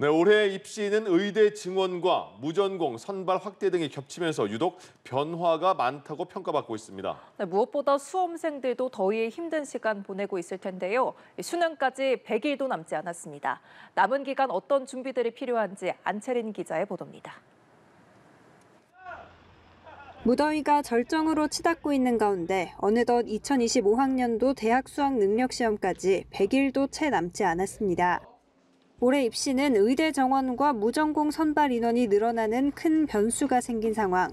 네, 올해 입시는 의대 증원과 무전공, 선발 확대 등이 겹치면서 유독 변화가 많다고 평가받고 있습니다. 네, 무엇보다 수험생들도 더위에 힘든 시간 보내고 있을 텐데요. 수능까지 100일도 남지 않았습니다. 남은 기간 어떤 준비들이 필요한지 안채린 기자의 보도입니다. 무더위가 절정으로 치닫고 있는 가운데 어느덧 2025학년도 대학 수학 능력 시험까지 100일도 채 남지 않았습니다. 올해 입시는 의대 정원과 무전공 선발 인원이 늘어나는 큰 변수가 생긴 상황.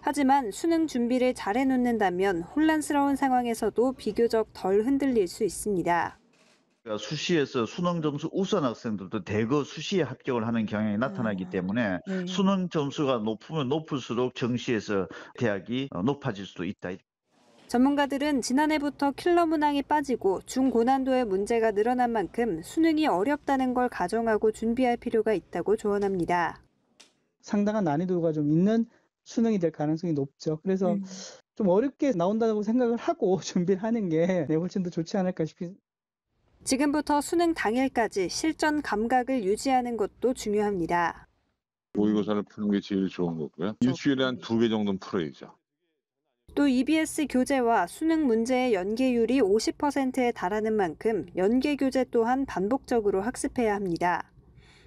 하지만 수능 준비를 잘 해놓는다면 혼란스러운 상황에서도 비교적 덜 흔들릴 수 있습니다. 그러니까 수시에서 수능 점수 우선 학생들도 대거 수시에 합격을 하는 경향이 아, 나타나기 때문에 네. 수능 점수가 높으면 높을수록 정시에서 대학이 어, 높아질 수도 있다. 전문가들은 지난해부터 킬러 문항이 빠지고 중고난도의 문제가 늘어난 만큼 수능이 어렵다는 걸 가정하고 준비할 필요가 있다고 조언합니다. 상당한 난이도가 좀 있는 수능이 될 가능성이 높죠. 그래서 음. 좀 어렵게 나온다고 생각을 하고 준비를 하는 게 훨씬 더 좋지 않을까 싶긴 지금부터 수능 당일까지 실전 감각을 유지하는 것도 중요합니다. 모의고사를 푸는 게 제일 좋은 거고요. 일주일에 한 두 개 정도는 풀어야죠. 또 EBS 교재와 수능 문제의 연계율이 50%에 달하는 만큼 연계 교재 또한 반복적으로 학습해야 합니다.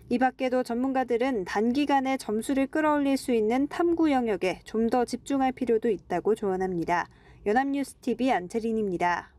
이 밖에도 전문가들은 단기간에 점수를 끌어올릴 수 있는 탐구 영역에 좀 더 집중할 필요도 있다고 조언합니다. 연합뉴스TV 안채린입니다.